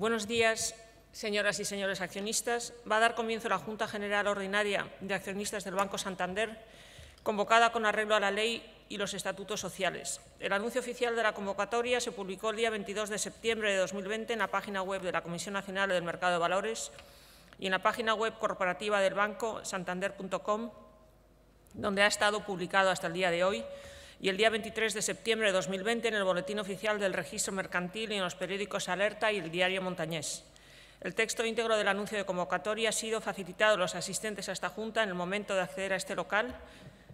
Buenos días, señoras y señores accionistas. Va a dar comienzo la Junta General Ordinaria de Accionistas del Banco Santander, convocada con arreglo a la ley y los estatutos sociales. El anuncio oficial de la convocatoria se publicó el día 22 de septiembre de 2020 en la página web de la Comisión Nacional del Mercado de Valores y en la página web corporativa del banco santander.com, donde ha estado publicado hasta el día de hoy y el día 23 de septiembre de 2020 en el Boletín Oficial del Registro Mercantil y en los periódicos Alerta y el Diario Montañés. El texto íntegro del anuncio de convocatoria ha sido facilitado a los asistentes a esta Junta en el momento de acceder a este local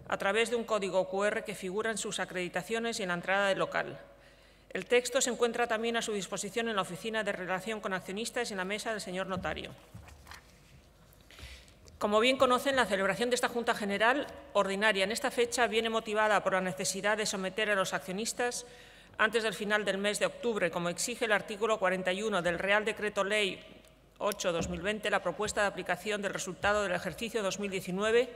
a través de un código QR que figura en sus acreditaciones y en la entrada del local. El texto se encuentra también a su disposición en la Oficina de Relación con Accionistas y en la mesa del señor notario. Como bien conocen, la celebración de esta Junta General Ordinaria en esta fecha viene motivada por la necesidad de someter a los accionistas antes del final del mes de octubre, como exige el artículo 41 del Real Decreto Ley 8-2020, la propuesta de aplicación del resultado del ejercicio 2019,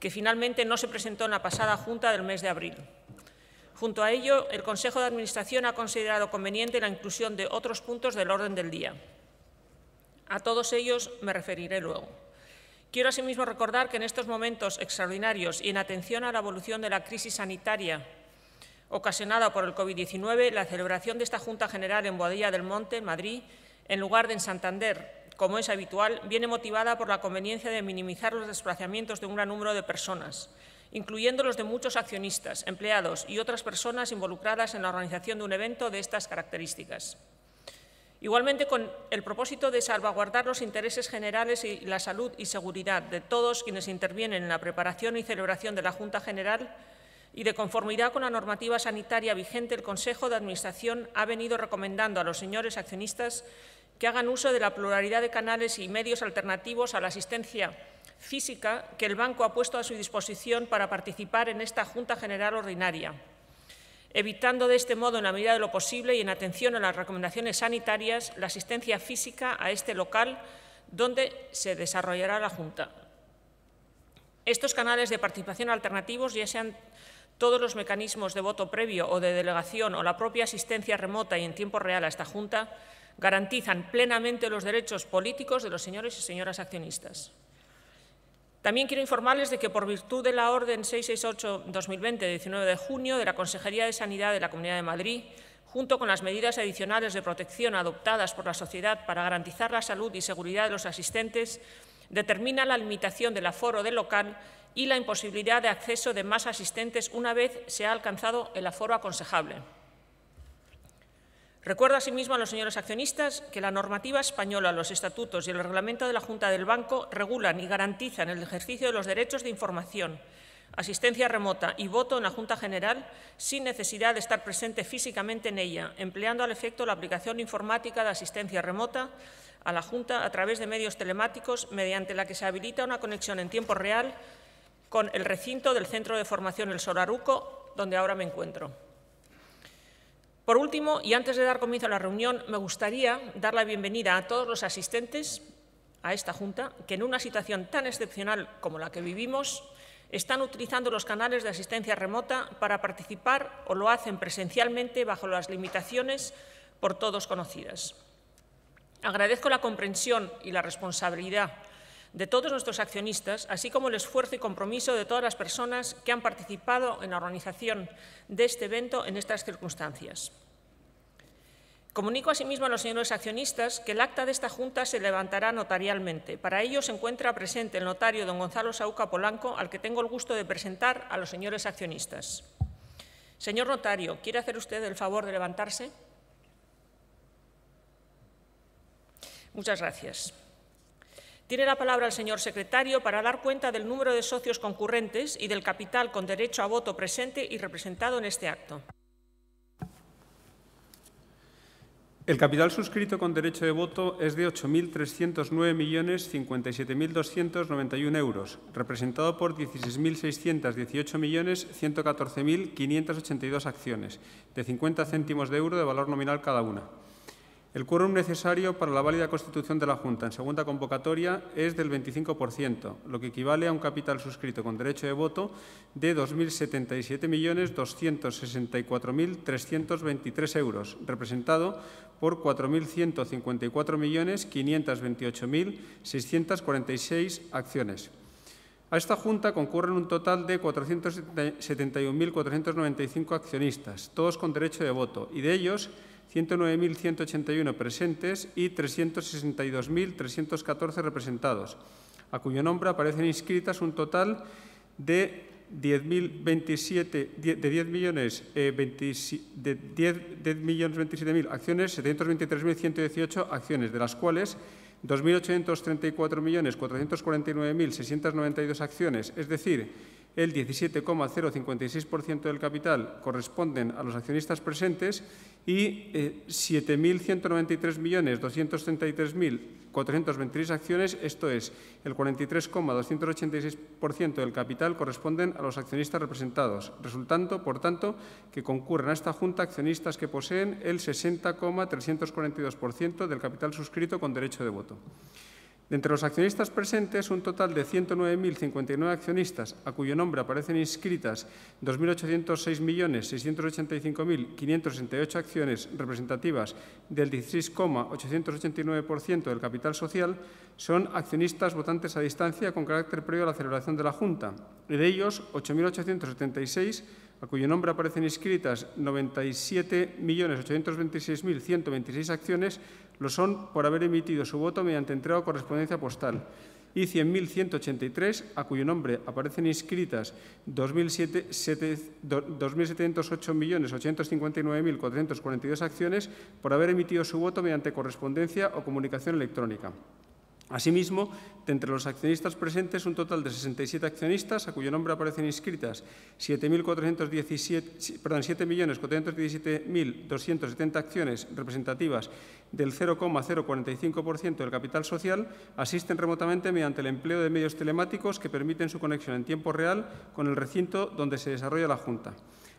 que finalmente no se presentó en la pasada Junta del mes de abril. Junto a ello, el Consejo de Administración ha considerado conveniente la inclusión de otros puntos del orden del día. A todos ellos me referiré luego. Quiero asimismo recordar que en estos momentos extraordinarios y en atención a la evolución de la crisis sanitaria ocasionada por el COVID-19, la celebración de esta Junta General en Boadilla del Monte, en Madrid, en lugar de en Santander, como es habitual, viene motivada por la conveniencia de minimizar los desplazamientos de un gran número de personas, incluyendo los de muchos accionistas, empleados y otras personas involucradas en la organización de un evento de estas características. Igualmente, con el propósito de salvaguardar los intereses generales y la salud y seguridad de todos quienes intervienen en la preparación y celebración de la Junta General y de conformidad con la normativa sanitaria vigente, el Consejo de Administración ha venido recomendando a los señores accionistas que hagan uso de la pluralidad de canales y medios alternativos a la asistencia física que el banco ha puesto a su disposición para participar en esta Junta General Ordinaria evitando de este modo, en la medida de lo posible y en atención a las recomendaciones sanitarias, la asistencia física a este local donde se desarrollará la Junta. Estos canales de participación alternativos, ya sean todos los mecanismos de voto previo o de delegación o la propia asistencia remota y en tiempo real a esta Junta, garantizan plenamente los derechos políticos de los señores y señoras accionistas. También quiero informarles de que por virtud de la Orden 668-2020 de 19 de junio de la Consejería de Sanidad de la Comunidad de Madrid, junto con las medidas adicionales de protección adoptadas por la sociedad para garantizar la salud y seguridad de los asistentes, determina la limitación del aforo del local y la imposibilidad de acceso de más asistentes una vez se ha alcanzado el aforo aconsejable. Recuerdo asimismo a los señores accionistas que la normativa española, los estatutos y el reglamento de la Junta del Banco regulan y garantizan el ejercicio de los derechos de información, asistencia remota y voto en la Junta General sin necesidad de estar presente físicamente en ella, empleando al efecto la aplicación informática de asistencia remota a la Junta a través de medios telemáticos mediante la que se habilita una conexión en tiempo real con el recinto del Centro de Formación El Soraruco, donde ahora me encuentro. Por último, y antes de dar comienzo a la reunión, me gustaría dar la bienvenida a todos los asistentes a esta Junta que en una situación tan excepcional como la que vivimos están utilizando los canales de asistencia remota para participar o lo hacen presencialmente bajo las limitaciones por todos conocidas. Agradezco la comprensión y la responsabilidad de todos nuestros accionistas, así como el esfuerzo y compromiso de todas las personas que han participado en la organización de este evento en estas circunstancias. Comunico asimismo a los señores accionistas que el acta de esta Junta se levantará notarialmente. Para ello se encuentra presente el notario don Gonzalo Sauca Polanco, al que tengo el gusto de presentar a los señores accionistas. Señor notario, ¿quiere hacer usted el favor de levantarse? Muchas gracias. Tiene la palabra el señor secretario para dar cuenta del número de socios concurrentes y del capital con derecho a voto presente y representado en este acto. El capital suscrito con derecho de voto es de 8.309.057.291 euros, representado por 16.618.114.582 acciones, de 50 céntimos de euro de valor nominal cada una. El quórum necesario para la válida constitución de la Junta en segunda convocatoria es del 25%, lo que equivale a un capital suscrito con derecho de voto de 2.077.264.323 euros, representado por 4.154.528.646 acciones. A esta Junta concurren un total de 471.495 accionistas, todos con derecho de voto, y de ellos 109.181 presentes y 362.314 representados, a cuyo nombre aparecen inscritas un total de 10.027 de 10 millones eh, de 10, 10 millones 27.000 acciones, 723.118 acciones, de las cuales millones 2.834.449.692 acciones, es decir, el 17,056% del capital corresponden a los accionistas presentes y 7.193.233.423 eh, acciones, esto es, el 43,286% del capital corresponden a los accionistas representados, resultando, por tanto, que concurren a esta Junta accionistas que poseen el 60,342% del capital suscrito con derecho de voto. De entre los accionistas presentes, un total de 109.059 accionistas, a cuyo nombre aparecen inscritas 2.806.685.568 acciones representativas del 16,889% del capital social, son accionistas votantes a distancia con carácter previo a la celebración de la Junta. de ellos, 8.876 a cuyo nombre aparecen inscritas 97.826.126 acciones, lo son por haber emitido su voto mediante entrega o correspondencia postal, y 100.183, a cuyo nombre aparecen inscritas 2.708.859.442 acciones, por haber emitido su voto mediante correspondencia o comunicación electrónica. Asimismo, de entre los accionistas presentes, un total de 67 accionistas, a cuyo nombre aparecen inscritas 7.417.270 acciones representativas del 0,045% del capital social, asisten remotamente mediante el empleo de medios telemáticos que permiten su conexión en tiempo real con el recinto donde se desarrolla la Junta.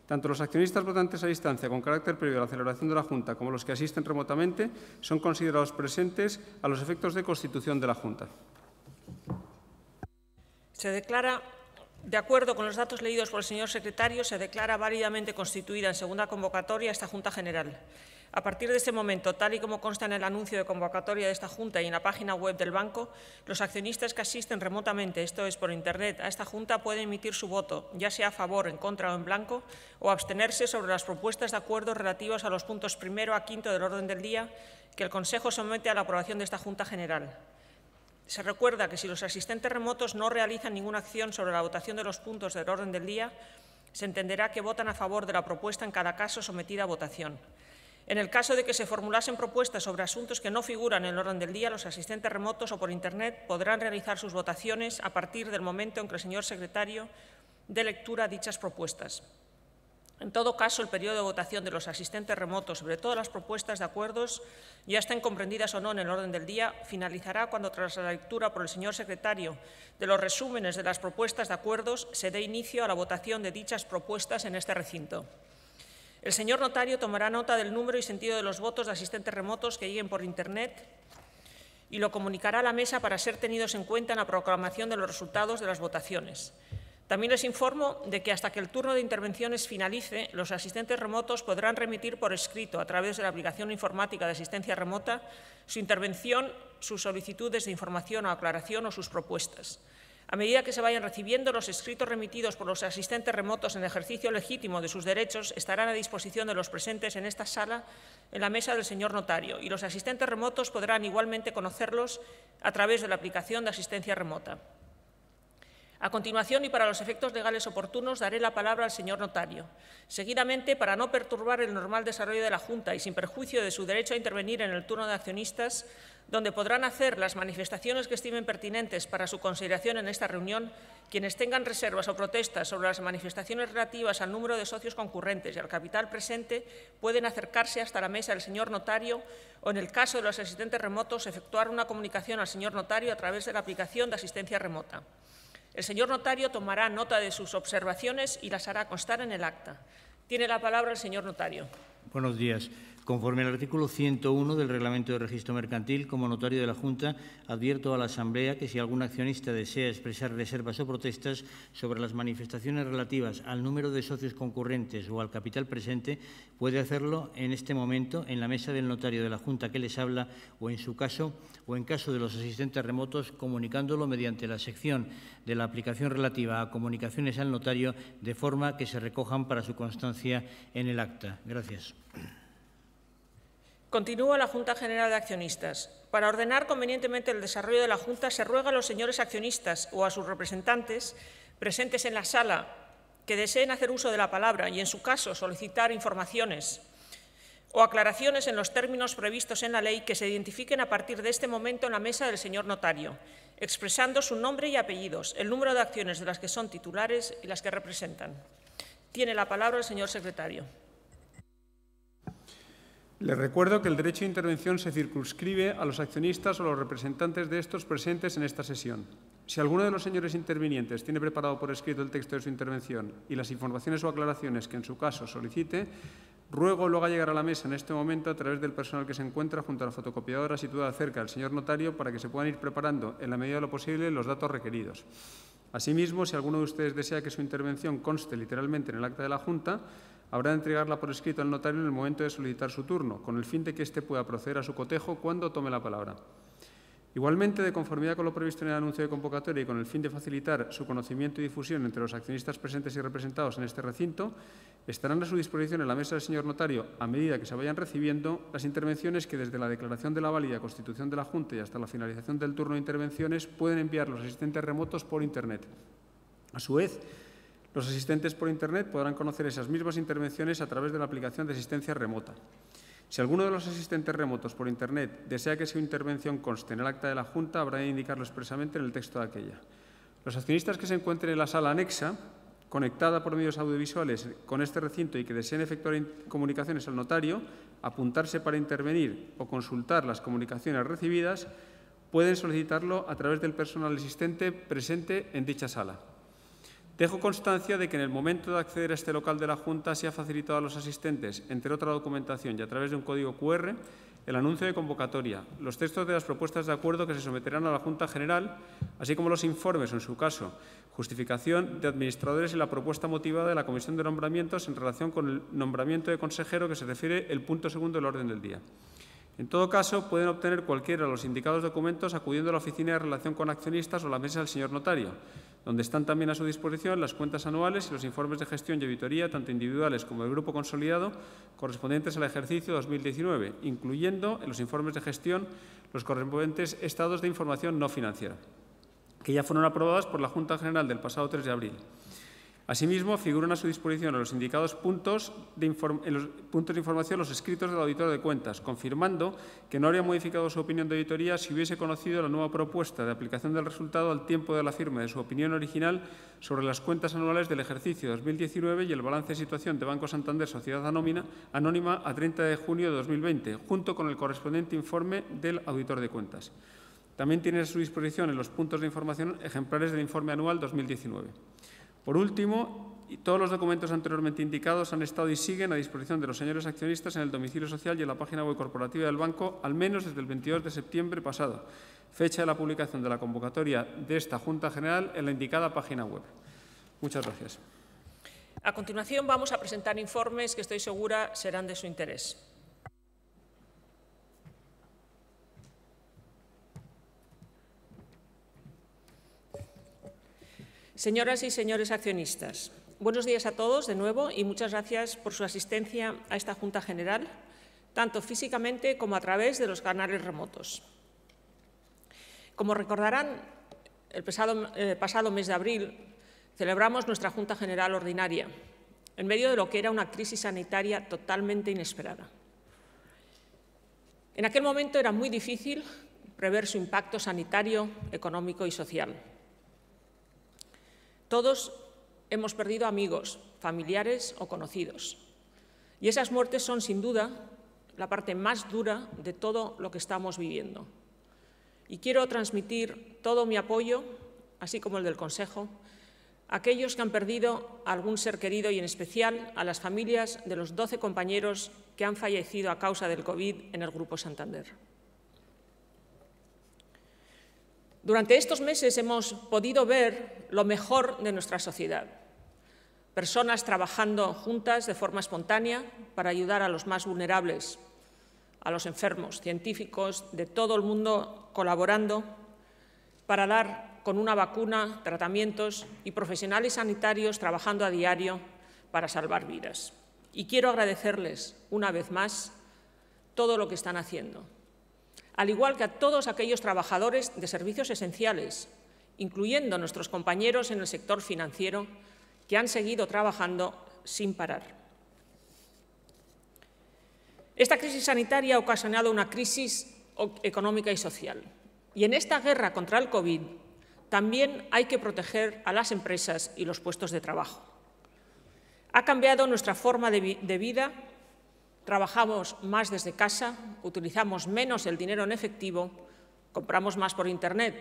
Tanto los accionistas votantes a distancia con carácter previo a la celebración de la Junta como los que asisten remotamente son considerados presentes a los efectos de constitución de la Junta. Se declara, de acuerdo con los datos leídos por el señor secretario, se declara válidamente constituida en segunda convocatoria esta Junta General. A partir de ese momento, tal y como consta en el anuncio de convocatoria de esta Junta y en la página web del banco, los accionistas que asisten remotamente, esto es por Internet, a esta Junta pueden emitir su voto, ya sea a favor, en contra o en blanco, o abstenerse sobre las propuestas de acuerdo relativas a los puntos primero a quinto del orden del día que el Consejo somete a la aprobación de esta Junta General. Se recuerda que si los asistentes remotos no realizan ninguna acción sobre la votación de los puntos del orden del día, se entenderá que votan a favor de la propuesta en cada caso sometida a votación. En el caso de que se formulasen propuestas sobre asuntos que no figuran en el orden del día, los asistentes remotos o por Internet podrán realizar sus votaciones a partir del momento en que el señor secretario dé lectura a dichas propuestas. En todo caso, el periodo de votación de los asistentes remotos sobre todas las propuestas de acuerdos, ya estén comprendidas o no en el orden del día, finalizará cuando tras la lectura por el señor secretario de los resúmenes de las propuestas de acuerdos se dé inicio a la votación de dichas propuestas en este recinto. El señor notario tomará nota del número y sentido de los votos de asistentes remotos que lleguen por Internet y lo comunicará a la mesa para ser tenidos en cuenta en la proclamación de los resultados de las votaciones. También les informo de que hasta que el turno de intervenciones finalice, los asistentes remotos podrán remitir por escrito, a través de la aplicación informática de asistencia remota, su intervención, sus solicitudes de información o aclaración o sus propuestas. A medida que se vayan recibiendo, los escritos remitidos por los asistentes remotos en ejercicio legítimo de sus derechos estarán a disposición de los presentes en esta sala en la mesa del señor notario y los asistentes remotos podrán igualmente conocerlos a través de la aplicación de asistencia remota. A continuación, y para los efectos legales oportunos, daré la palabra al señor notario. Seguidamente, para no perturbar el normal desarrollo de la Junta y sin perjuicio de su derecho a intervenir en el turno de accionistas, donde podrán hacer las manifestaciones que estimen pertinentes para su consideración en esta reunión quienes tengan reservas o protestas sobre las manifestaciones relativas al número de socios concurrentes y al capital presente pueden acercarse hasta la mesa del señor notario o, en el caso de los asistentes remotos, efectuar una comunicación al señor notario a través de la aplicación de asistencia remota. El señor notario tomará nota de sus observaciones y las hará constar en el acta. Tiene la palabra el señor notario. Buenos días. Conforme al artículo 101 del Reglamento de Registro Mercantil, como notario de la Junta, advierto a la Asamblea que si algún accionista desea expresar reservas o protestas sobre las manifestaciones relativas al número de socios concurrentes o al capital presente, puede hacerlo en este momento en la mesa del notario de la Junta que les habla o en su caso o en caso de los asistentes remotos comunicándolo mediante la sección de la aplicación relativa a comunicaciones al notario de forma que se recojan para su constancia en el acta. Gracias. Continúa la Junta General de Accionistas. Para ordenar convenientemente el desarrollo de la Junta, se ruega a los señores accionistas o a sus representantes presentes en la sala que deseen hacer uso de la palabra y, en su caso, solicitar informaciones o aclaraciones en los términos previstos en la ley que se identifiquen a partir de este momento en la mesa del señor notario, expresando su nombre y apellidos, el número de acciones de las que son titulares y las que representan. Tiene la palabra el señor secretario. Les recuerdo que el derecho de intervención se circunscribe a los accionistas o a los representantes de estos presentes en esta sesión. Si alguno de los señores intervinientes tiene preparado por escrito el texto de su intervención y las informaciones o aclaraciones que en su caso solicite, ruego lo haga llegar a la mesa en este momento a través del personal que se encuentra junto a la fotocopiadora situada cerca del señor notario para que se puedan ir preparando en la medida de lo posible los datos requeridos. Asimismo, si alguno de ustedes desea que su intervención conste literalmente en el acta de la Junta, habrá de entregarla por escrito al notario en el momento de solicitar su turno, con el fin de que éste pueda proceder a su cotejo cuando tome la palabra. Igualmente, de conformidad con lo previsto en el anuncio de convocatoria y con el fin de facilitar su conocimiento y difusión entre los accionistas presentes y representados en este recinto, estarán a su disposición en la mesa del señor notario, a medida que se vayan recibiendo, las intervenciones que desde la declaración de la válida constitución de la Junta y hasta la finalización del turno de intervenciones pueden enviar los asistentes remotos por Internet. A su vez, los asistentes por Internet podrán conocer esas mismas intervenciones a través de la aplicación de asistencia remota. Si alguno de los asistentes remotos por Internet desea que su intervención conste en el acta de la Junta, habrá de indicarlo expresamente en el texto de aquella. Los accionistas que se encuentren en la sala anexa, conectada por medios audiovisuales con este recinto y que deseen efectuar comunicaciones al notario, apuntarse para intervenir o consultar las comunicaciones recibidas, pueden solicitarlo a través del personal asistente presente en dicha sala. Dejo constancia de que en el momento de acceder a este local de la Junta se ha facilitado a los asistentes, entre otra documentación y a través de un código QR, el anuncio de convocatoria, los textos de las propuestas de acuerdo que se someterán a la Junta General, así como los informes, en su caso, justificación de administradores y la propuesta motivada de la Comisión de Nombramientos en relación con el nombramiento de consejero que se refiere el punto segundo del orden del día. En todo caso, pueden obtener cualquiera de los indicados documentos acudiendo a la oficina de relación con accionistas o a la mesa del señor notario, donde están también a su disposición las cuentas anuales y los informes de gestión y auditoría, tanto individuales como del grupo consolidado, correspondientes al ejercicio 2019, incluyendo en los informes de gestión los correspondientes estados de información no financiera, que ya fueron aprobados por la Junta General del pasado 3 de abril. Asimismo, figuran a su disposición en los indicados puntos de, los puntos de información los escritos del auditor de cuentas, confirmando que no habría modificado su opinión de auditoría si hubiese conocido la nueva propuesta de aplicación del resultado al tiempo de la firma de su opinión original sobre las cuentas anuales del ejercicio 2019 y el balance de situación de Banco Santander Sociedad Anónima a 30 de junio de 2020, junto con el correspondiente informe del auditor de cuentas. También tiene a su disposición en los puntos de información ejemplares del informe anual 2019. Por último, todos los documentos anteriormente indicados han estado y siguen a disposición de los señores accionistas en el domicilio social y en la página web corporativa del banco, al menos desde el 22 de septiembre pasado, fecha de la publicación de la convocatoria de esta Junta General en la indicada página web. Muchas gracias. A continuación vamos a presentar informes que estoy segura serán de su interés. Señoras y señores accionistas, buenos días a todos de nuevo y muchas gracias por su asistencia a esta Junta General, tanto físicamente como a través de los canales remotos. Como recordarán, el eh, pasado, mes de abril celebramos nuestra Junta General Ordinaria, en medio de lo que era una crisis sanitaria totalmente inesperada. En aquel momento era muy difícil prever su impacto sanitario, económico y social. Todos hemos perdido amigos, familiares o conocidos. Y esas muertes son, sin duda, la parte más dura de todo lo que estamos viviendo. Y quiero transmitir todo mi apoyo, así como el del Consejo, a aquellos que han perdido algún ser querido y en especial a las familias de los 12 compañeros que han fallecido a causa del COVID en el Grupo Santander. Durante estos meses hemos podido ver lo mejor de nuestra sociedad. Personas trabajando juntas de forma espontánea para ayudar a los más vulnerables, a los enfermos, científicos, de todo el mundo colaborando para dar con una vacuna, tratamientos y profesionales sanitarios trabajando a diario para salvar vidas. Y quiero agradecerles una vez más todo lo que están haciendo, al igual que a todos aquellos trabajadores de servicios esenciales, incluyendo nuestros compañeros en el sector financiero, que han seguido trabajando sin parar. Esta crisis sanitaria ha ocasionado una crisis económica y social. Y en esta guerra contra el COVID también hay que proteger a las empresas y los puestos de trabajo. Ha cambiado nuestra forma de, de vida trabajamos más desde casa, utilizamos menos el dinero en efectivo, compramos más por Internet.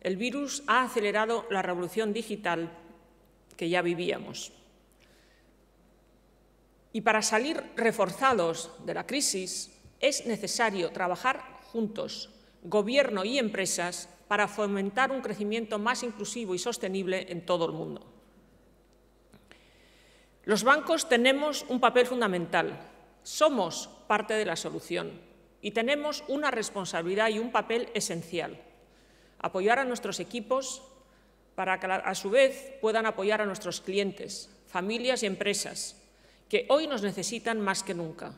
El virus ha acelerado la revolución digital que ya vivíamos. Y para salir reforzados de la crisis es necesario trabajar juntos, gobierno y empresas, para fomentar un crecimiento más inclusivo y sostenible en todo el mundo. Los bancos tenemos un papel fundamental somos parte de la solución y tenemos una responsabilidad y un papel esencial. Apoyar a nuestros equipos para que a su vez puedan apoyar a nuestros clientes, familias y empresas, que hoy nos necesitan más que nunca,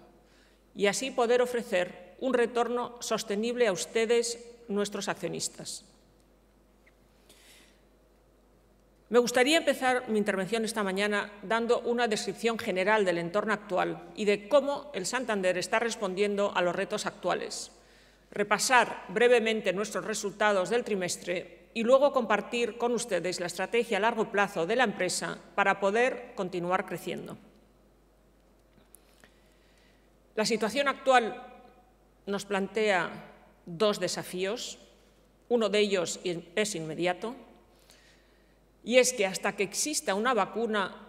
y así poder ofrecer un retorno sostenible a ustedes, nuestros accionistas. Me gustaría empezar mi intervención esta mañana dando una descripción general del entorno actual y de cómo el Santander está respondiendo a los retos actuales. Repasar brevemente nuestros resultados del trimestre y luego compartir con ustedes la estrategia a largo plazo de la empresa para poder continuar creciendo. La situación actual nos plantea dos desafíos. Uno de ellos es inmediato, y es que hasta que exista una vacuna,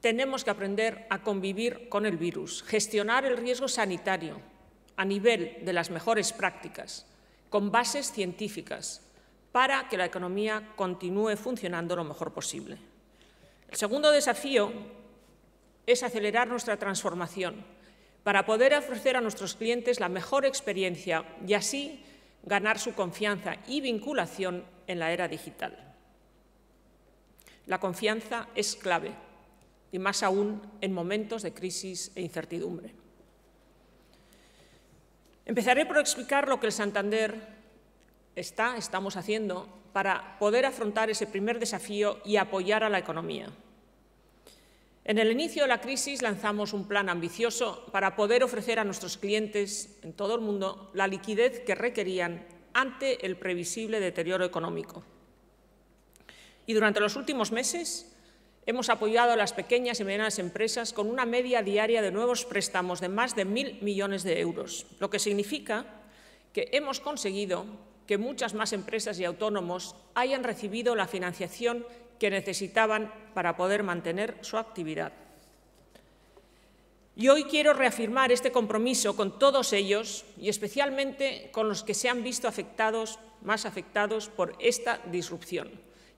tenemos que aprender a convivir con el virus, gestionar el riesgo sanitario a nivel de las mejores prácticas, con bases científicas, para que la economía continúe funcionando lo mejor posible. El segundo desafío es acelerar nuestra transformación para poder ofrecer a nuestros clientes la mejor experiencia y así ganar su confianza y vinculación en la era digital. La confianza es clave, y más aún en momentos de crisis e incertidumbre. Empezaré por explicar lo que el Santander está, estamos haciendo para poder afrontar ese primer desafío y apoyar a la economía. En el inicio de la crisis lanzamos un plan ambicioso para poder ofrecer a nuestros clientes en todo el mundo la liquidez que requerían ante el previsible deterioro económico y durante los últimos meses hemos apoyado a las pequeñas y medianas empresas con una media diaria de nuevos préstamos de más de mil millones de euros, lo que significa que hemos conseguido que muchas más empresas y autónomos hayan recibido la financiación que necesitaban para poder mantener su actividad. Y hoy quiero reafirmar este compromiso con todos ellos y especialmente con los que se han visto afectados, más afectados por esta disrupción.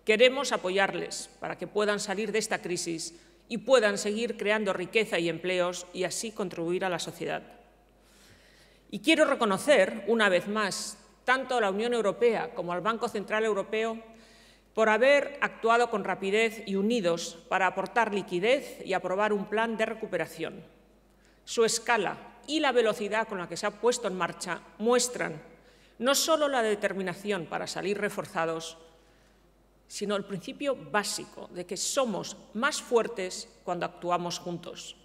Queremos apoyarles para que puedan salir de esta crisis y puedan seguir creando riqueza y empleos y así contribuir a la sociedad. Y quiero reconocer, una vez más, tanto a la Unión Europea como al Banco Central Europeo por haber actuado con rapidez y unidos para aportar liquidez y aprobar un plan de recuperación. Su escala y la velocidad con la que se ha puesto en marcha muestran no solo la determinación para salir reforzados, sino el principio básico de que somos más fuertes cuando actuamos juntos.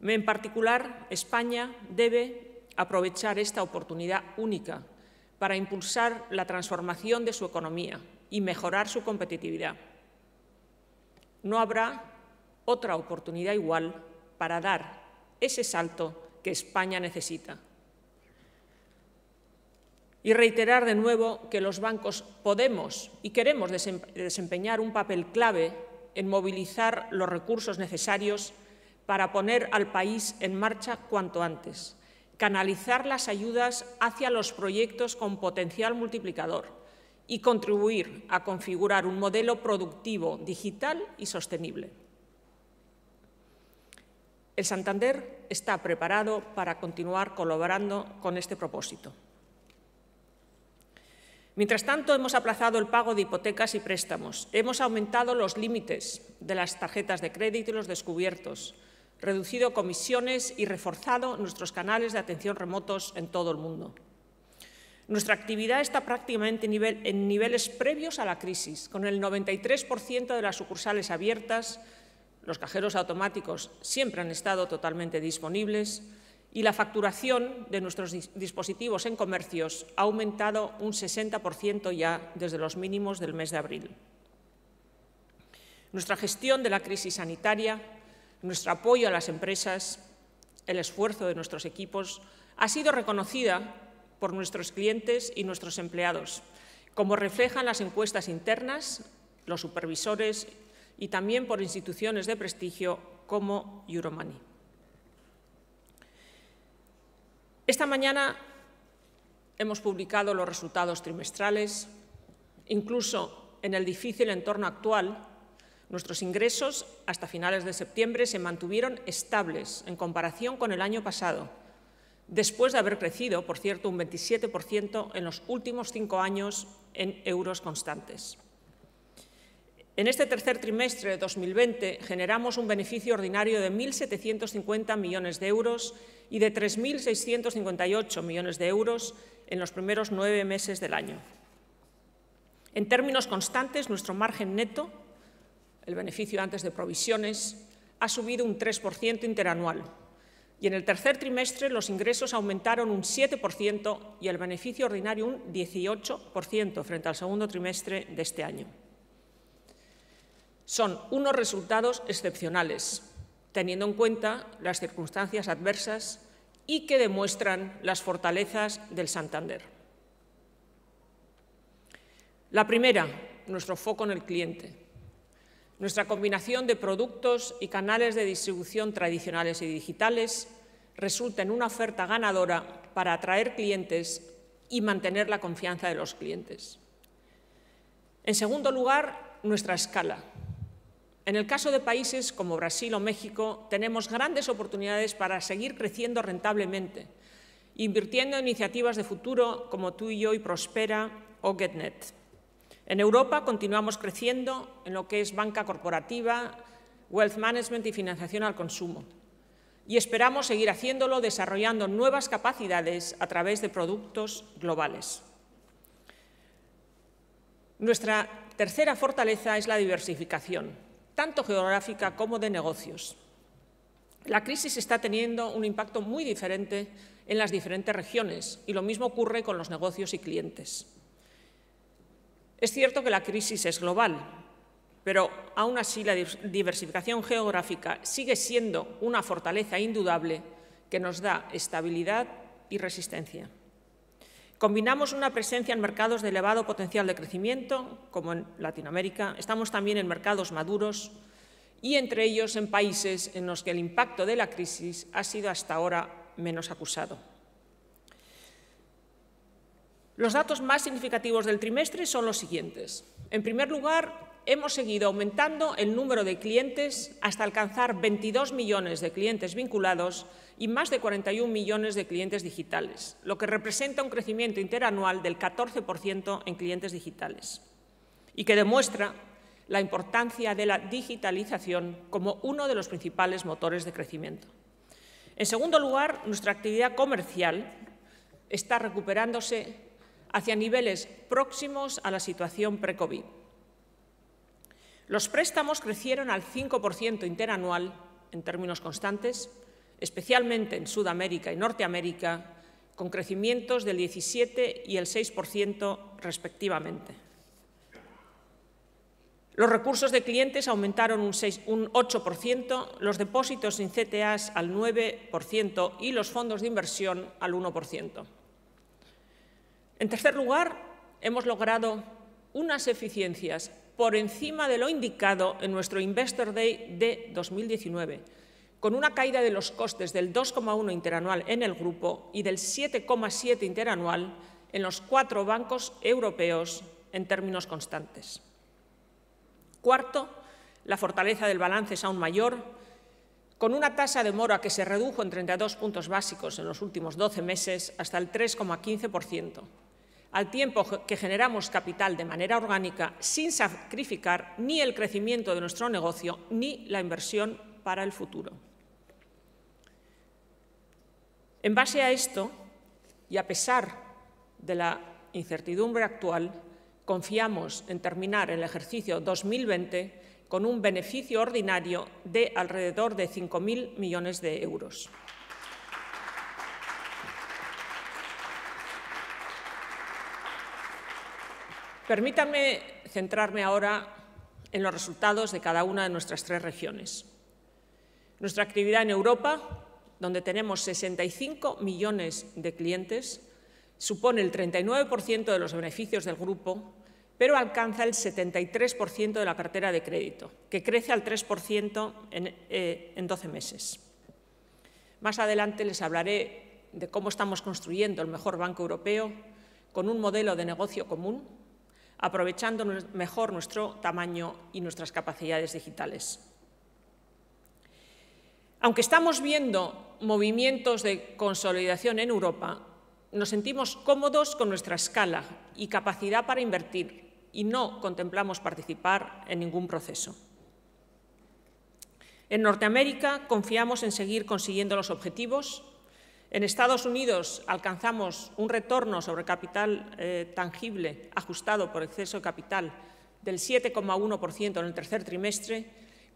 En particular, España debe aprovechar esta oportunidad única para impulsar la transformación de su economía y mejorar su competitividad. No habrá otra oportunidad igual para dar ese salto que España necesita y reiterar de nuevo que los bancos podemos y queremos desempeñar un papel clave en movilizar los recursos necesarios para poner al país en marcha cuanto antes, canalizar las ayudas hacia los proyectos con potencial multiplicador y contribuir a configurar un modelo productivo, digital y sostenible. El Santander está preparado para continuar colaborando con este propósito. Mientras tanto, hemos aplazado el pago de hipotecas y préstamos, hemos aumentado los límites de las tarjetas de crédito y los descubiertos, reducido comisiones y reforzado nuestros canales de atención remotos en todo el mundo. Nuestra actividad está prácticamente en, niveles previos a la crisis, con el 93% de las sucursales abiertas, los cajeros automáticos siempre han estado totalmente disponibles, y la facturación de nuestros dispositivos en comercios ha aumentado un 60% ya desde los mínimos del mes de abril. Nuestra gestión de la crisis sanitaria, nuestro apoyo a las empresas, el esfuerzo de nuestros equipos ha sido reconocida por nuestros clientes y nuestros empleados, como reflejan las encuestas internas, los supervisores y también por instituciones de prestigio como Euromoney. Esta mañana hemos publicado los resultados trimestrales. Incluso en el difícil entorno actual, nuestros ingresos hasta finales de septiembre se mantuvieron estables en comparación con el año pasado, después de haber crecido, por cierto, un 27% en los últimos cinco años en euros constantes. En este tercer trimestre de 2020 generamos un beneficio ordinario de 1.750 millones de euros y de 3.658 millones de euros en los primeros nueve meses del año. En términos constantes, nuestro margen neto, el beneficio antes de provisiones, ha subido un 3% interanual. Y en el tercer trimestre los ingresos aumentaron un 7% y el beneficio ordinario un 18% frente al segundo trimestre de este año. Son unos resultados excepcionales, teniendo en cuenta las circunstancias adversas y que demuestran las fortalezas del Santander. La primera, nuestro foco en el cliente. Nuestra combinación de productos y canales de distribución tradicionales y digitales resulta en una oferta ganadora para atraer clientes y mantener la confianza de los clientes. En segundo lugar, nuestra escala. En el caso de países como Brasil o México, tenemos grandes oportunidades para seguir creciendo rentablemente, invirtiendo en iniciativas de futuro como tú y yo y Prospera o GetNet. En Europa continuamos creciendo en lo que es banca corporativa, wealth management y financiación al consumo. Y esperamos seguir haciéndolo desarrollando nuevas capacidades a través de productos globales. Nuestra tercera fortaleza es la diversificación tanto geográfica como de negocios. La crisis está teniendo un impacto muy diferente en las diferentes regiones y lo mismo ocurre con los negocios y clientes. Es cierto que la crisis es global, pero aún así la diversificación geográfica sigue siendo una fortaleza indudable que nos da estabilidad y resistencia. Combinamos una presencia en mercados de elevado potencial de crecimiento, como en Latinoamérica, estamos también en mercados maduros y entre ellos en países en los que el impacto de la crisis ha sido hasta ahora menos acusado. Los datos más significativos del trimestre son los siguientes. En primer lugar, hemos seguido aumentando el número de clientes hasta alcanzar 22 millones de clientes vinculados y más de 41 millones de clientes digitales, lo que representa un crecimiento interanual del 14% en clientes digitales y que demuestra la importancia de la digitalización como uno de los principales motores de crecimiento. En segundo lugar, nuestra actividad comercial está recuperándose hacia niveles próximos a la situación pre-COVID. Los préstamos crecieron al 5% interanual en términos constantes, especialmente en Sudamérica y Norteamérica, con crecimientos del 17 y el 6% respectivamente. Los recursos de clientes aumentaron un, 6, 8%, los depósitos en CTAs al 9% y los fondos de inversión al 1%. En tercer lugar, hemos logrado unas eficiencias por encima de lo indicado en nuestro Investor Day de 2019 con una caída de los costes del 2,1 interanual en el grupo y del 7,7 interanual en los cuatro bancos europeos en términos constantes. Cuarto, la fortaleza del balance es aún mayor, con una tasa de mora que se redujo en 32 puntos básicos en los últimos 12 meses hasta el 3,15%, al tiempo que generamos capital de manera orgánica sin sacrificar ni el crecimiento de nuestro negocio ni la inversión para el futuro. En base a esto, y a pesar de la incertidumbre actual, confiamos en terminar el ejercicio 2020 con un beneficio ordinario de alrededor de 5.000 millones de euros. Permítanme centrarme ahora en los resultados de cada una de nuestras tres regiones. Nuestra actividad en Europa donde tenemos 65 millones de clientes, supone el 39% de los beneficios del grupo, pero alcanza el 73% de la cartera de crédito, que crece al 3% en, 12 eh, meses. Más adelante les hablaré de cómo estamos construyendo el mejor banco europeo con un modelo de negocio común, aprovechando mejor nuestro tamaño y nuestras capacidades digitales. Aunque estamos viendo movimientos de consolidación en Europa, nos sentimos cómodos con nuestra escala y capacidad para invertir y no contemplamos participar en ningún proceso. En Norteamérica confiamos en seguir consiguiendo los objetivos. En Estados Unidos alcanzamos un retorno sobre capital eh, tangible ajustado por exceso de capital del 7,1% en el tercer trimestre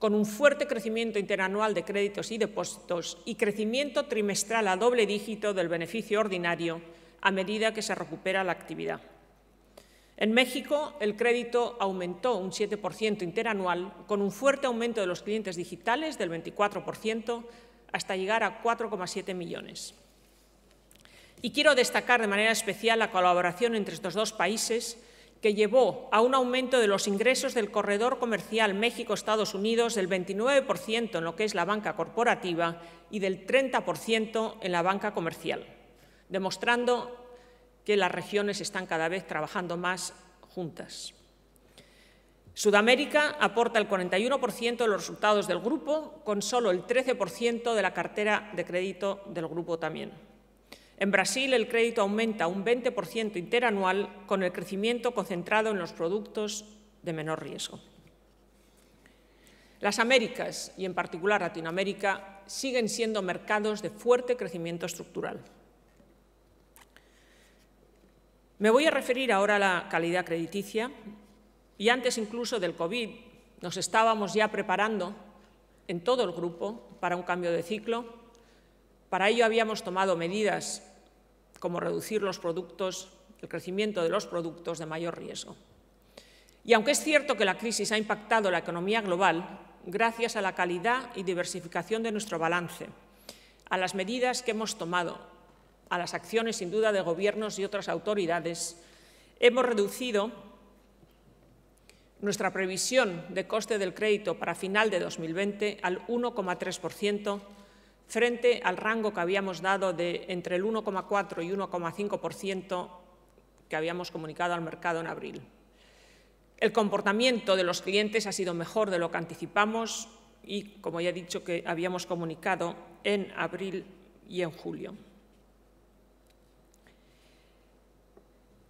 con un fuerte crecimiento interanual de créditos y depósitos y crecimiento trimestral a doble dígito del beneficio ordinario a medida que se recupera la actividad. En México, el crédito aumentó un 7% interanual, con un fuerte aumento de los clientes digitales del 24%, hasta llegar a 4,7 millones. Y quiero destacar de manera especial la colaboración entre estos dos países, que llevó a un aumento de los ingresos del corredor comercial México-Estados Unidos del 29% en lo que es la banca corporativa y del 30% en la banca comercial, demostrando que las regiones están cada vez trabajando más juntas. Sudamérica aporta el 41% de los resultados del grupo, con solo el 13% de la cartera de crédito del grupo también. En Brasil, el crédito aumenta un 20% interanual, con el crecimiento concentrado en los productos de menor riesgo. Las Américas, y en particular Latinoamérica, siguen siendo mercados de fuerte crecimiento estructural. Me voy a referir ahora a la calidad crediticia y antes incluso del COVID nos estábamos ya preparando en todo el grupo para un cambio de ciclo para ello habíamos tomado medidas como reducir los productos, el crecimiento de los productos de mayor riesgo. Y aunque es cierto que la crisis ha impactado la economía global, gracias a la calidad y diversificación de nuestro balance, a las medidas que hemos tomado, a las acciones sin duda de gobiernos y otras autoridades, hemos reducido nuestra previsión de coste del crédito para final de 2020 al 1,3% frente al rango que habíamos dado de entre el 1,4 y 1,5% que habíamos comunicado al mercado en abril. El comportamiento de los clientes ha sido mejor de lo que anticipamos y, como ya he dicho, que habíamos comunicado en abril y en julio.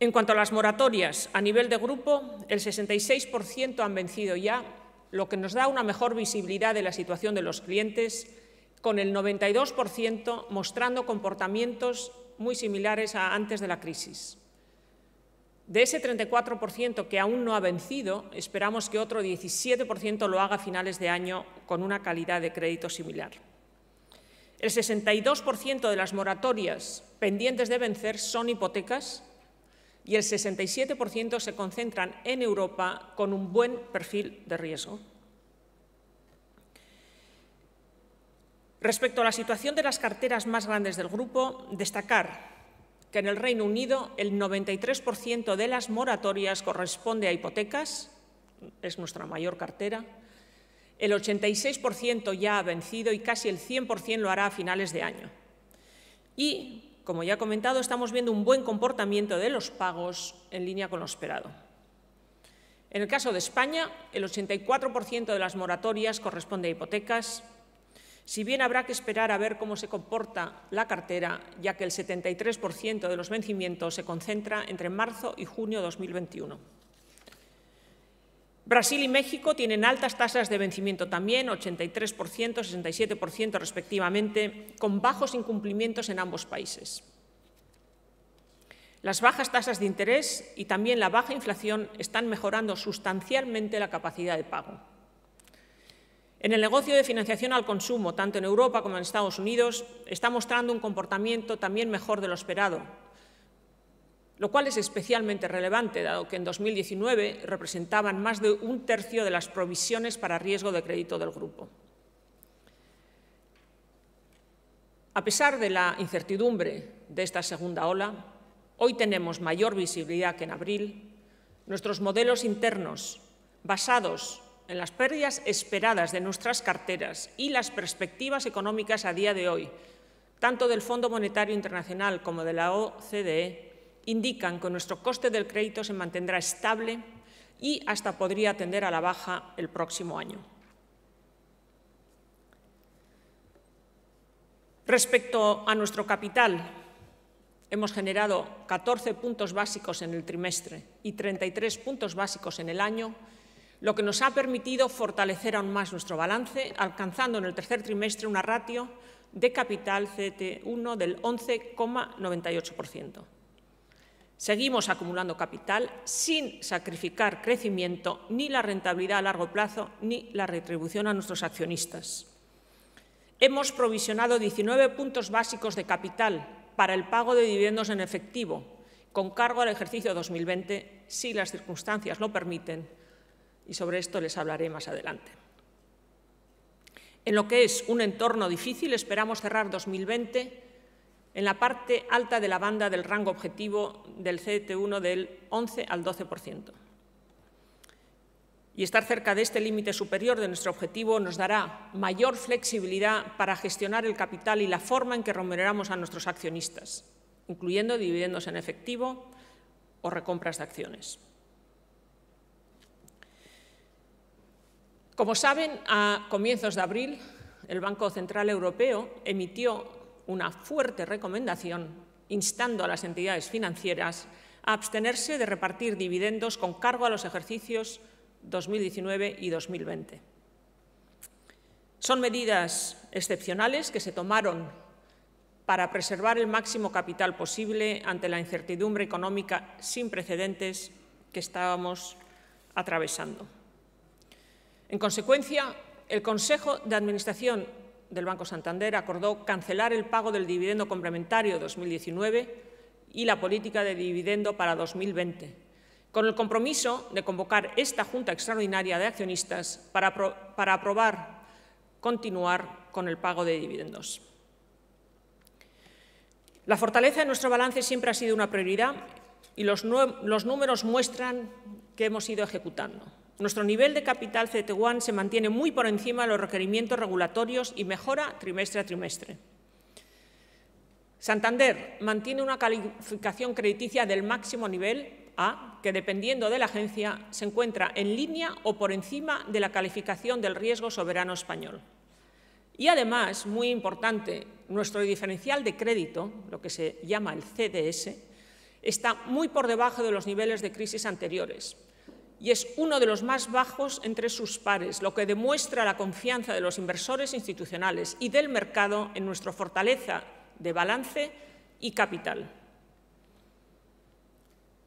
En cuanto a las moratorias, a nivel de grupo, el 66% han vencido ya, lo que nos da una mejor visibilidad de la situación de los clientes con el 92% mostrando comportamientos muy similares a antes de la crisis. De ese 34% que aún no ha vencido, esperamos que otro 17% lo haga a finales de año con una calidad de crédito similar. El 62% de las moratorias pendientes de vencer son hipotecas y el 67% se concentran en Europa con un buen perfil de riesgo. Respecto a la situación de las carteras más grandes del grupo, destacar que en el Reino Unido el 93% de las moratorias corresponde a hipotecas, es nuestra mayor cartera, el 86% ya ha vencido y casi el 100% lo hará a finales de año. Y, como ya he comentado, estamos viendo un buen comportamiento de los pagos en línea con lo esperado. En el caso de España, el 84% de las moratorias corresponde a hipotecas, si bien habrá que esperar a ver cómo se comporta la cartera, ya que el 73% de los vencimientos se concentra entre marzo y junio de 2021. Brasil y México tienen altas tasas de vencimiento también, 83%, 67% respectivamente, con bajos incumplimientos en ambos países. Las bajas tasas de interés y también la baja inflación están mejorando sustancialmente la capacidad de pago. En el negocio de financiación al consumo, tanto en Europa como en Estados Unidos, está mostrando un comportamiento también mejor de lo esperado, lo cual es especialmente relevante, dado que en 2019 representaban más de un tercio de las provisiones para riesgo de crédito del grupo. A pesar de la incertidumbre de esta segunda ola, hoy tenemos mayor visibilidad que en abril. Nuestros modelos internos, basados en las pérdidas esperadas de nuestras carteras y las perspectivas económicas a día de hoy, tanto del Fondo Monetario Internacional como de la OCDE, indican que nuestro coste del crédito se mantendrá estable y hasta podría tender a la baja el próximo año. Respecto a nuestro capital, hemos generado 14 puntos básicos en el trimestre y 33 puntos básicos en el año, lo que nos ha permitido fortalecer aún más nuestro balance, alcanzando en el tercer trimestre una ratio de capital CT1 del 11,98%. Seguimos acumulando capital sin sacrificar crecimiento ni la rentabilidad a largo plazo ni la retribución a nuestros accionistas. Hemos provisionado 19 puntos básicos de capital para el pago de dividendos en efectivo, con cargo al ejercicio 2020, si las circunstancias lo permiten, y sobre esto les hablaré más adelante. En lo que es un entorno difícil, esperamos cerrar 2020 en la parte alta de la banda del rango objetivo del CET1 del 11 al 12%. Y estar cerca de este límite superior de nuestro objetivo nos dará mayor flexibilidad para gestionar el capital y la forma en que remuneramos a nuestros accionistas, incluyendo dividendos en efectivo o recompras de acciones. Como saben, a comienzos de abril, el Banco Central Europeo emitió una fuerte recomendación instando a las entidades financieras a abstenerse de repartir dividendos con cargo a los ejercicios 2019 y 2020. Son medidas excepcionales que se tomaron para preservar el máximo capital posible ante la incertidumbre económica sin precedentes que estábamos atravesando. En consecuencia, el Consejo de Administración del Banco Santander acordó cancelar el pago del dividendo complementario 2019 y la política de dividendo para 2020, con el compromiso de convocar esta Junta Extraordinaria de Accionistas para, aprobar continuar con el pago de dividendos. La fortaleza de nuestro balance siempre ha sido una prioridad y los números muestran que hemos ido ejecutando. Nuestro nivel de capital CET1 se mantiene muy por encima de los requerimientos regulatorios y mejora trimestre a trimestre. Santander mantiene una calificación crediticia del máximo nivel A, que dependiendo de la agencia se encuentra en línea o por encima de la calificación del riesgo soberano español. Y además, muy importante, nuestro diferencial de crédito, lo que se llama el CDS, está muy por debajo de los niveles de crisis anteriores, y es uno de los más bajos entre sus pares, lo que demuestra la confianza de los inversores institucionales y del mercado en nuestra fortaleza de balance y capital.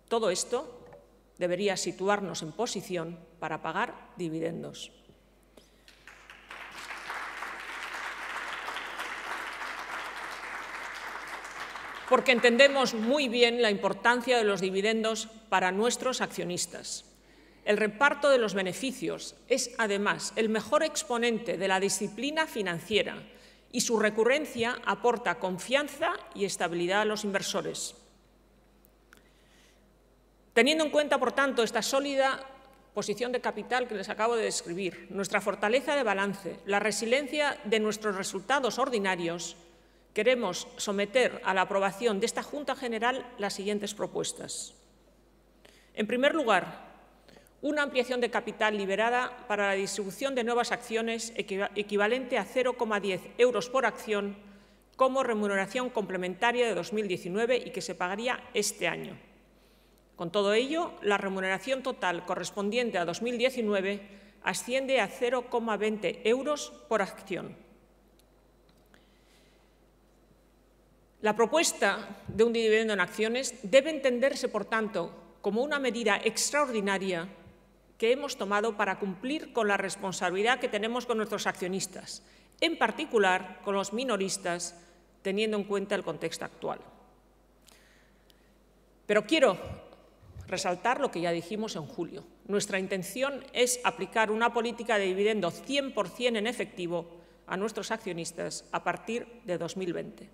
Todo esto debería situarnos en posición para pagar dividendos. porque entendemos muy bien la importancia de los dividendos para nuestros accionistas. El reparto de los beneficios es, además, el mejor exponente de la disciplina financiera y su recurrencia aporta confianza y estabilidad a los inversores. Teniendo en cuenta, por tanto, esta sólida posición de capital que les acabo de describir, nuestra fortaleza de balance, la resiliencia de nuestros resultados ordinarios, queremos someter a la aprobación de esta Junta General las siguientes propuestas. En primer lugar, una ampliación de capital liberada para la distribución de nuevas acciones equivalente a 0,10 euros por acción como remuneración complementaria de 2019 y que se pagaría este año. Con todo ello, la remuneración total correspondiente a 2019 asciende a 0,20 euros por acción. La propuesta de un dividendo en acciones debe entenderse, por tanto, como una medida extraordinaria que hemos tomado para cumplir con la responsabilidad que tenemos con nuestros accionistas, en particular con los minoristas, teniendo en cuenta el contexto actual. Pero quiero resaltar lo que ya dijimos en julio. Nuestra intención es aplicar una política de dividendo 100% en efectivo a nuestros accionistas a partir de 2020.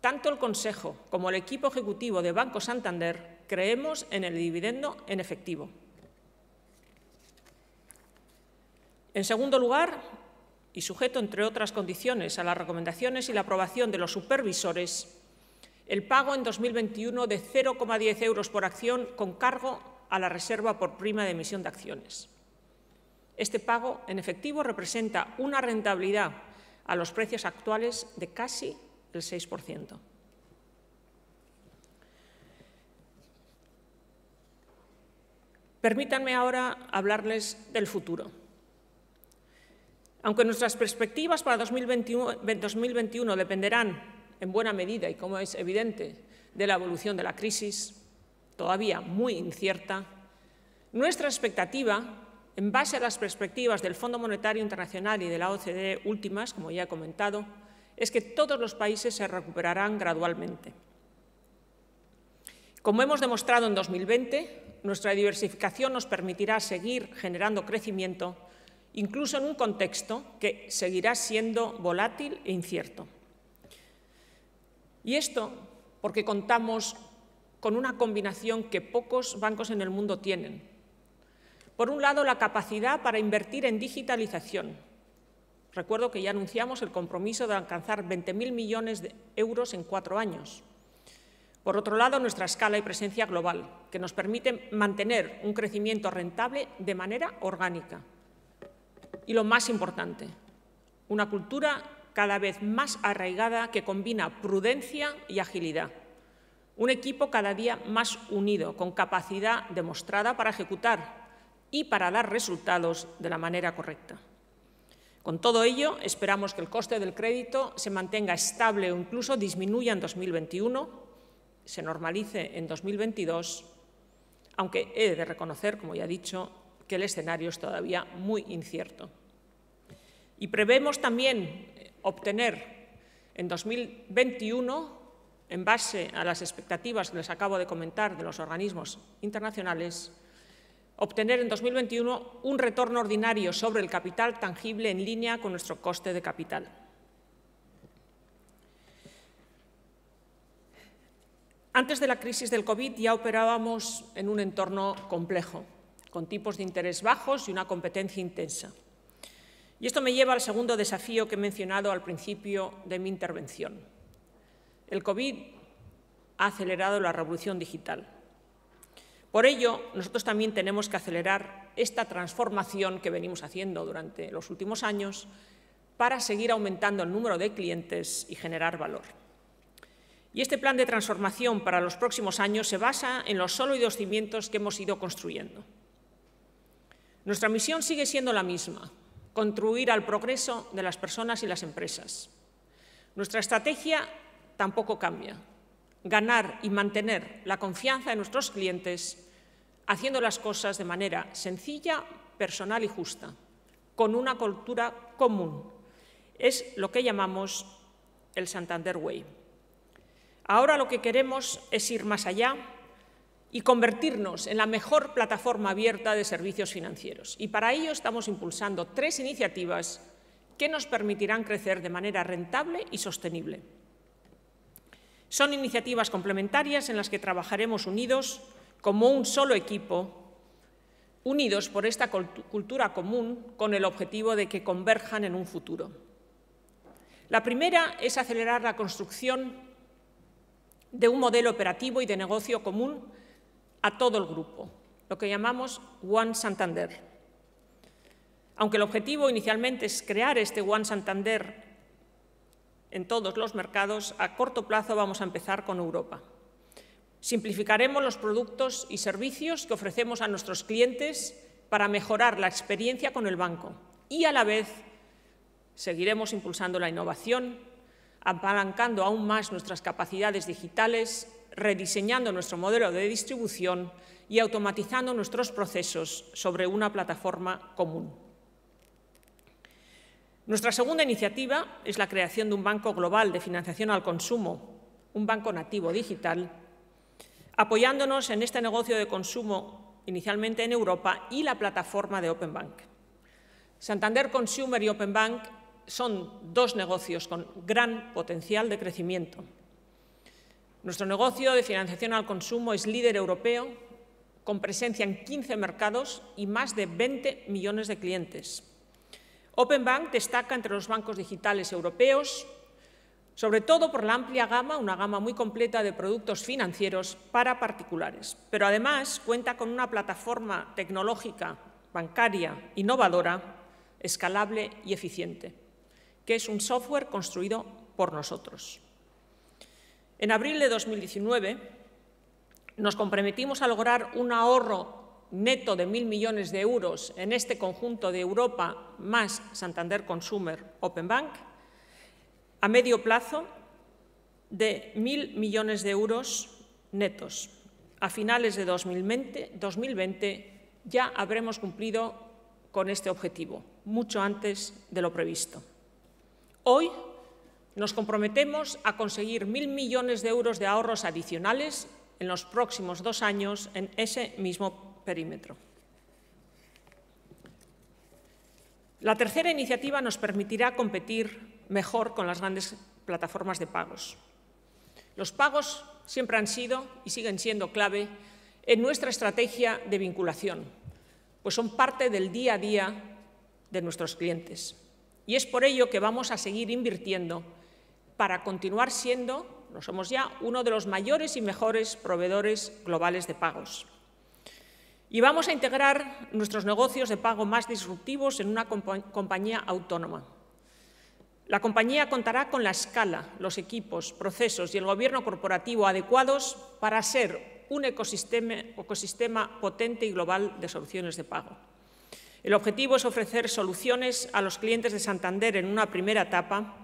Tanto el Consejo como el equipo ejecutivo de Banco Santander creemos en el dividendo en efectivo. En segundo lugar, y sujeto, entre otras condiciones, a las recomendaciones y la aprobación de los supervisores, el pago en 2021 de 0,10 euros por acción con cargo a la reserva por prima de emisión de acciones. Este pago en efectivo representa una rentabilidad a los precios actuales de casi el 6%. Permítanme ahora hablarles del futuro. Aunque nuestras perspectivas para 2021, dependerán en buena medida, y como es evidente, de la evolución de la crisis, todavía muy incierta, nuestra expectativa, en base a las perspectivas del Fondo Monetario Internacional y de la OCDE últimas, como ya he comentado, es que todos los países se recuperarán gradualmente. Como hemos demostrado en 2020, nuestra diversificación nos permitirá seguir generando crecimiento incluso en un contexto que seguirá siendo volátil e incierto. Y esto porque contamos con una combinación que pocos bancos en el mundo tienen. Por un lado, la capacidad para invertir en digitalización. Recuerdo que ya anunciamos el compromiso de alcanzar 20.000 millones de euros en cuatro años. Por otro lado, nuestra escala y presencia global, que nos permite mantener un crecimiento rentable de manera orgánica y lo más importante, una cultura cada vez más arraigada que combina prudencia y agilidad. Un equipo cada día más unido, con capacidad demostrada para ejecutar y para dar resultados de la manera correcta. Con todo ello, esperamos que el coste del crédito se mantenga estable o incluso disminuya en 2021, se normalice en 2022, aunque he de reconocer, como ya he dicho, que el escenario es todavía muy incierto. Y prevemos también eh, obtener en 2021, en base a las expectativas que les acabo de comentar de los organismos internacionales, obtener en 2021 un retorno ordinario sobre el capital tangible en línea con nuestro coste de capital. Antes de la crisis del COVID ya operábamos en un entorno complejo con tipos de interés bajos y una competencia intensa. Y esto me lleva al segundo desafío que he mencionado al principio de mi intervención. El COVID ha acelerado la revolución digital. Por ello, nosotros también tenemos que acelerar esta transformación que venimos haciendo durante los últimos años para seguir aumentando el número de clientes y generar valor. Y este plan de transformación para los próximos años se basa en los sólidos cimientos que hemos ido construyendo. Nuestra misión sigue siendo la misma, contribuir al progreso de las personas y las empresas. Nuestra estrategia tampoco cambia, ganar y mantener la confianza de nuestros clientes haciendo las cosas de manera sencilla, personal y justa, con una cultura común. Es lo que llamamos el Santander Way. Ahora lo que queremos es ir más allá y convertirnos en la mejor plataforma abierta de servicios financieros. Y para ello estamos impulsando tres iniciativas que nos permitirán crecer de manera rentable y sostenible. Son iniciativas complementarias en las que trabajaremos unidos como un solo equipo, unidos por esta cultura común con el objetivo de que converjan en un futuro. La primera es acelerar la construcción de un modelo operativo y de negocio común a todo el grupo, lo que llamamos One Santander. Aunque el objetivo inicialmente es crear este One Santander en todos los mercados, a corto plazo vamos a empezar con Europa. Simplificaremos los productos y servicios que ofrecemos a nuestros clientes para mejorar la experiencia con el banco y a la vez seguiremos impulsando la innovación, apalancando aún más nuestras capacidades digitales rediseñando nuestro modelo de distribución y automatizando nuestros procesos sobre una plataforma común. Nuestra segunda iniciativa es la creación de un banco global de financiación al consumo, un banco nativo digital, apoyándonos en este negocio de consumo inicialmente en Europa y la plataforma de Open Bank. Santander Consumer y Open Bank son dos negocios con gran potencial de crecimiento nuestro negocio de financiación al consumo es líder europeo, con presencia en 15 mercados y más de 20 millones de clientes. Open Bank destaca entre los bancos digitales europeos, sobre todo por la amplia gama, una gama muy completa de productos financieros para particulares, pero además cuenta con una plataforma tecnológica, bancaria, innovadora, escalable y eficiente, que es un software construido por nosotros. En abril de 2019 nos comprometimos a lograr un ahorro neto de mil millones de euros en este conjunto de Europa más Santander Consumer Open Bank a medio plazo de mil millones de euros netos. A finales de 2020, 2020 ya habremos cumplido con este objetivo, mucho antes de lo previsto. Hoy nos comprometemos a conseguir mil millones de euros de ahorros adicionales en los próximos dos años en ese mismo perímetro. La tercera iniciativa nos permitirá competir mejor con las grandes plataformas de pagos. Los pagos siempre han sido y siguen siendo clave en nuestra estrategia de vinculación, pues son parte del día a día de nuestros clientes. Y es por ello que vamos a seguir invirtiendo para continuar siendo, lo somos ya, uno de los mayores y mejores proveedores globales de pagos. Y vamos a integrar nuestros negocios de pago más disruptivos en una compañía autónoma. La compañía contará con la escala, los equipos, procesos y el gobierno corporativo adecuados para ser un ecosistema, potente y global de soluciones de pago. El objetivo es ofrecer soluciones a los clientes de Santander en una primera etapa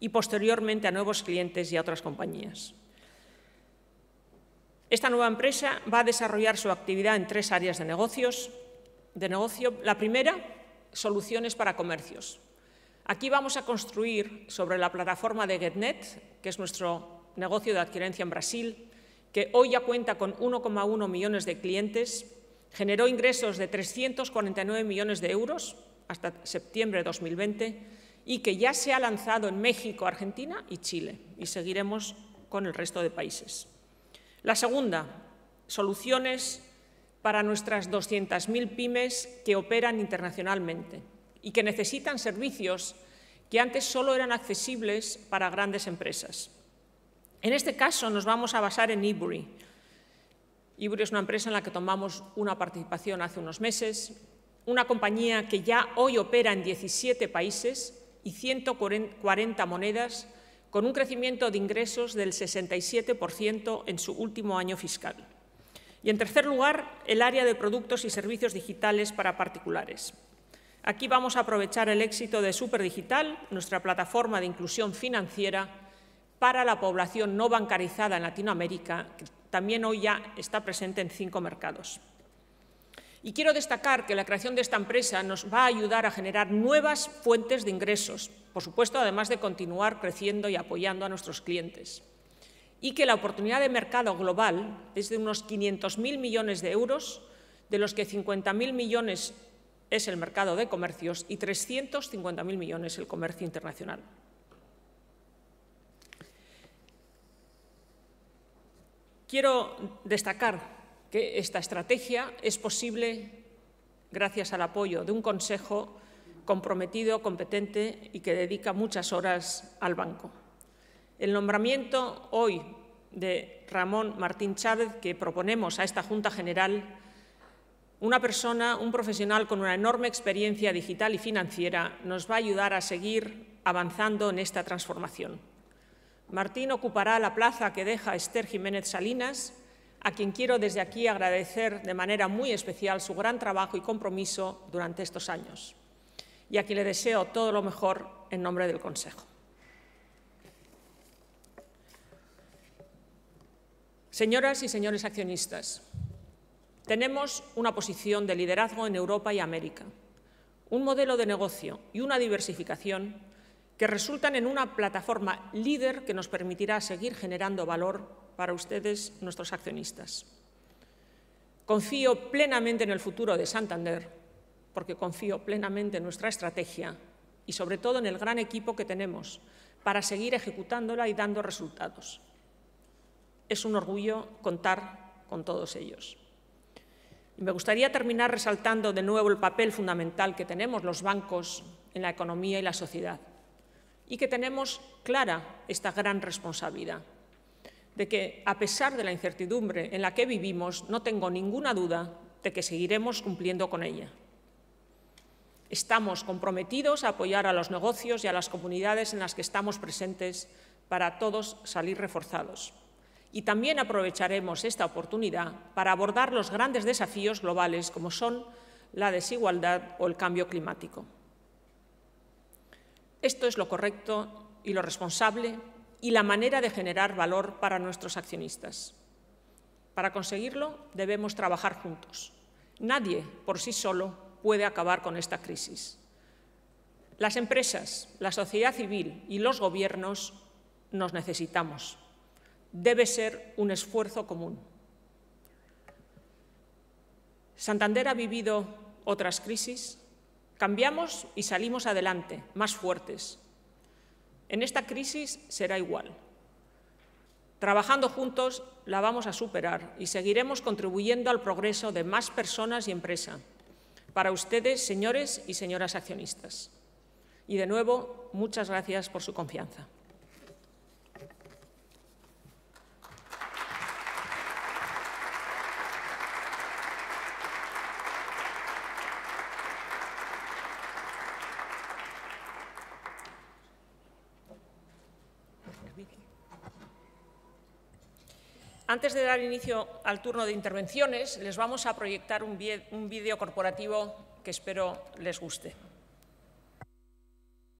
y posteriormente a nuevos clientes y a otras compañías. Esta nueva empresa va a desarrollar su actividad en tres áreas de, negocios, negocio. La primera, soluciones para comercios. Aquí vamos a construir sobre la plataforma de GetNet, que es nuestro negocio de adquirencia en Brasil, que hoy ya cuenta con 1,1 millones de clientes, generó ingresos de 349 millones de euros hasta septiembre de 2020 y que ya se ha lanzado en México, Argentina y Chile, y seguiremos con el resto de países. La segunda, soluciones para nuestras 200.000 pymes que operan internacionalmente y que necesitan servicios que antes solo eran accesibles para grandes empresas. En este caso nos vamos a basar en Ibury. Ibury es una empresa en la que tomamos una participación hace unos meses, una compañía que ya hoy opera en 17 países y 140 monedas, con un crecimiento de ingresos del 67% en su último año fiscal. Y, en tercer lugar, el área de productos y servicios digitales para particulares. Aquí vamos a aprovechar el éxito de Superdigital, nuestra plataforma de inclusión financiera para la población no bancarizada en Latinoamérica, que también hoy ya está presente en cinco mercados. Y quiero destacar que la creación de esta empresa nos va a ayudar a generar nuevas fuentes de ingresos, por supuesto, además de continuar creciendo y apoyando a nuestros clientes. Y que la oportunidad de mercado global es de unos 500.000 millones de euros, de los que 50.000 millones es el mercado de comercios y 350.000 millones el comercio internacional. Quiero destacar que esta estrategia es posible gracias al apoyo de un Consejo comprometido, competente y que dedica muchas horas al banco. El nombramiento hoy de Ramón Martín Chávez, que proponemos a esta Junta General, una persona, un profesional con una enorme experiencia digital y financiera, nos va a ayudar a seguir avanzando en esta transformación. Martín ocupará la plaza que deja Esther Jiménez Salinas a quien quiero desde aquí agradecer de manera muy especial su gran trabajo y compromiso durante estos años, y a quien le deseo todo lo mejor en nombre del Consejo. Señoras y señores accionistas, tenemos una posición de liderazgo en Europa y América, un modelo de negocio y una diversificación que resultan en una plataforma líder que nos permitirá seguir generando valor para ustedes, nuestros accionistas. Confío plenamente en el futuro de Santander, porque confío plenamente en nuestra estrategia y sobre todo en el gran equipo que tenemos para seguir ejecutándola y dando resultados. Es un orgullo contar con todos ellos. me gustaría terminar resaltando de nuevo el papel fundamental que tenemos los bancos en la economía y la sociedad y que tenemos clara esta gran responsabilidad de que, a pesar de la incertidumbre en la que vivimos, no tengo ninguna duda de que seguiremos cumpliendo con ella. Estamos comprometidos a apoyar a los negocios y a las comunidades en las que estamos presentes para todos salir reforzados. Y también aprovecharemos esta oportunidad para abordar los grandes desafíos globales como son la desigualdad o el cambio climático. Esto es lo correcto y lo responsable y la manera de generar valor para nuestros accionistas. Para conseguirlo debemos trabajar juntos. Nadie por sí solo puede acabar con esta crisis. Las empresas, la sociedad civil y los gobiernos nos necesitamos. Debe ser un esfuerzo común. Santander ha vivido otras crisis. Cambiamos y salimos adelante, más fuertes, en esta crisis será igual. Trabajando juntos la vamos a superar y seguiremos contribuyendo al progreso de más personas y empresa. Para ustedes, señores y señoras accionistas. Y de nuevo, muchas gracias por su confianza. Antes de dar inicio al turno de intervenciones, les vamos a proyectar un, vídeo corporativo que espero les guste.